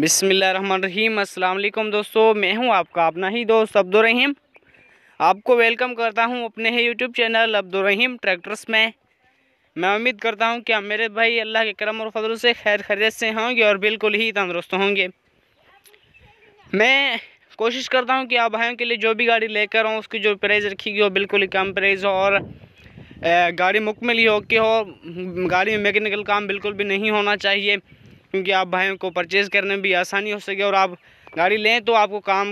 बिसमीम अल्लाम दोस्तों मैं हूं आपका अपना ही दोस्त अब्दुलरहीम आपको वेलकम करता हूं अपने ही यूट्यूब चैनल अब्दुलरहीम ट्रैक्टर्स में मैं उम्मीद करता हूं कि आप मेरे भाई अल्लाह के करम और फजल से खैर खैरियत से होंगे और बिल्कुल ही तंदुरुस्त होंगे मैं कोशिश करता हूं कि आप भाइयों के लिए जो भी गाड़ी लेकर आऊँ उसकी जो प्राइज़ रखी गई हो बिल्कुल ही कम प्राइज़ हो और गाड़ी मुकमल ही हो कि हो गाड़ी में मैकेनिकल काम बिल्कुल भी नहीं होना चाहिए क्योंकि आप भाइयों को परचेज़ करने में भी आसानी हो सके और आप गाड़ी लें तो आपको काम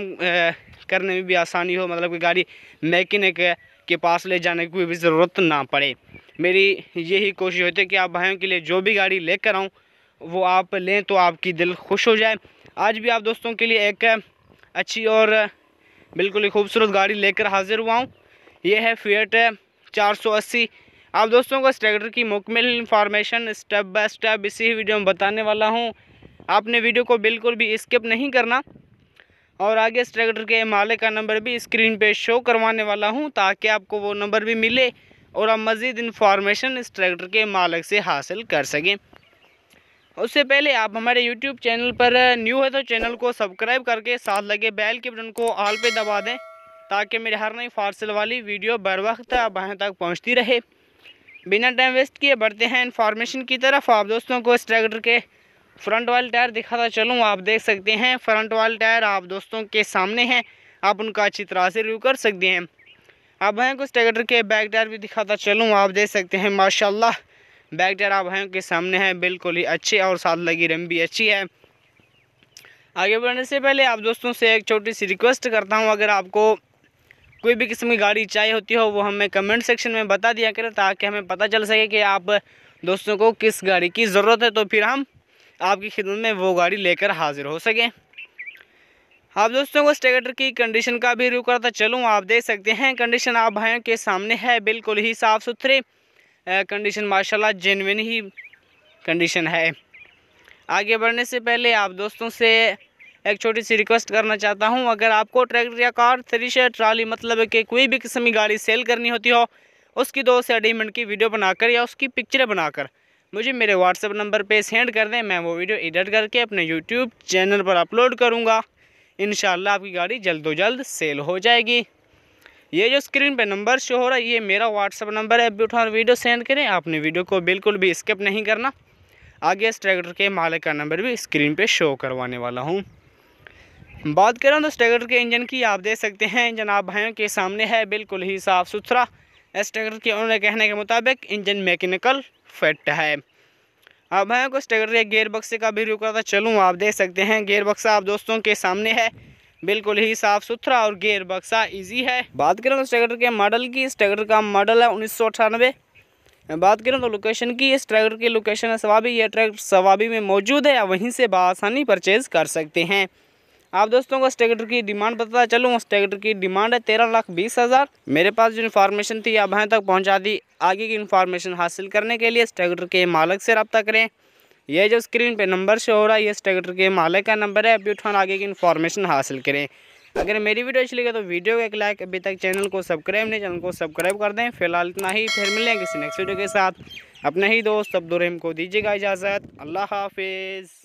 करने में भी आसानी हो मतलब कि गाड़ी मैकेनिक के पास ले जाने की भी ज़रूरत ना पड़े मेरी यही कोशिश होती है कि आप भाइयों के लिए जो भी गाड़ी लेकर आऊँ वो आप लें तो आपकी दिल खुश हो जाए आज भी आप दोस्तों के लिए एक अच्छी और बिल्कुल ही खूबसूरत गाड़ी लेकर हाज़िर हुआ हूँ यह है फेट चार सौ अस्सी आप दोस्तों को इस ट्रैक्टर की मुकमिल इन्फॉर्मेशन स्टेप बाय स्टेप इसी वीडियो में बताने वाला हूँ आपने वीडियो को बिल्कुल भी स्किप नहीं करना और आगे इस ट्रैक्टर के मालिक का नंबर भी स्क्रीन पे शो करवाने वाला हूँ ताकि आपको वो नंबर भी मिले और आप मज़ीद इन्फॉर्मेशन इस ट्रैक्टर के मालिक से हासिल कर सकें उससे पहले आप हमारे यूट्यूब चैनल पर न्यू है तो चैनल को सब्सक्राइब करके साथ लगे बैल के बटन को आल पे दबा दें ताकि मेरे हर नई फारसल वाली वीडियो बर वक्त आप तक पहुँचती रहे बिना टाइम वेस्ट किए बढ़ते हैं इन्फॉर्मेशन की तरफ आप दोस्तों को इस ट्रैक्टर के फ्रंट वाले टायर दिखाता चलूँ आप देख सकते हैं फ्रंट वाले टायर आप दोस्तों के सामने हैं आप उनका अच्छी तरह से रिव्यू कर सकते हैं अब हैं कुछ ट्रैक्टर के बैक टायर भी दिखाता चलूँ आप देख सकते हैं माशाल्लाह बैक टायर आप हैं के सामने हैं बिल्कुल ही अच्छे और साथ लगी रम भी अच्छी है आगे बढ़ने से पहले आप दोस्तों से एक छोटी सी रिक्वेस्ट करता हूँ अगर आपको कोई भी किस्म की गाड़ी चाहिए होती हो वो हमें कमेंट सेक्शन में बता दिया करें ताकि हमें पता चल सके कि आप दोस्तों को किस गाड़ी की ज़रूरत है तो फिर हम आपकी खिदमत में वो गाड़ी लेकर हाजिर हो सकें आप दोस्तों को स्टेगेटर की कंडीशन का भी रिव्यू करता चलूँ आप देख सकते हैं कंडीशन आप भाइयों के सामने है बिल्कुल ही साफ़ सुथरे कंडीशन माशाल्लाह जेनविन ही कंडीशन है आगे बढ़ने से पहले आप दोस्तों से एक छोटी सी रिक्वेस्ट करना चाहता हूँ अगर आपको ट्रैक्टर या कार थ्रीशर ट्राली मतलब कि कोई भी किस्म की गाड़ी सेल करनी होती हो उसकी दो से अढ़ी मिनट की वीडियो बनाकर या उसकी पिक्चरें बनाकर मुझे मेरे व्हाट्सएप नंबर पे सेंड कर दें मैं वो वीडियो एडिट करके अपने यूट्यूब चैनल पर अपलोड करूँगा इन आपकी गाड़ी जल्द जल्द सेल हो जाएगी ये जो स्क्रीन पे नंबर शो हो रहा है ये मेरा व्हाट्सअप नंबर है उठा वीडियो सेंड करें आपने वीडियो को बिल्कुल भी स्किप नहीं करना आगे इस ट्रैक्टर के मालिक का नंबर भी स्क्रीन पे शो करवाने वाला हूँ बात करें तो स्टेगर के इंजन की आप देख सकते हैं इंजन आप भाइयों के सामने है बिल्कुल ही साफ़ सुथरा स्टेगर के उन्होंने कहने के मुताबिक इंजन मैकेनिकल फिट है आप भाइयों को स्टेगर के गेयर बक्से का भी रुक रहा था चलूँ आप देख सकते हैं गेयर बक्सा आप दोस्तों के सामने है बिल्कुल ही साफ़ सुथरा और गेयर बक्सा ईजी है बात करें तो स्टेगर के मॉडल की स्टेगर का मॉडल है उन्नीस बात करें तो लोकेशन की इस ट्रैक्टर की लोकेशन है सवाबी यह ट्रैक्टर सवाबी में मौजूद है वहीं से बसानी परचेज़ कर सकते हैं आप दोस्तों को इस ट्रैक्टर की डिमांड बताता चलूँ उस ट्रैक्टर की डिमांड है तेरह लाख बीस हज़ार मेरे पास जो इन्फॉर्मेशन थी अब यहाँ तक पहुँचा दी आगे की इन्फॉर्मेशन हासिल करने के लिए इस ट्रैक्टर के मालक से रब्ता करें यह जो स्क्रीन पे नंबर शो हो रहा है ये इस ट्रैक्टर के मालिक का नंबर है अभी उठान आगे की इन्फॉर्मेशन हासिल करें अगर मेरी वीडियो अच्छी लगे तो वीडियो को एक लाइक अभी तक चैनल को सब्सक्राइब नहीं चैनल को सब्सक्राइब कर दें फिलहाल इतना ही फिर मिलेंगे किसी नेक्स्ट वीडियो के साथ अपने ही दोस्त अब्दुलरहीम को दीजिएगा इजाज़त अल्लाह हाफिज़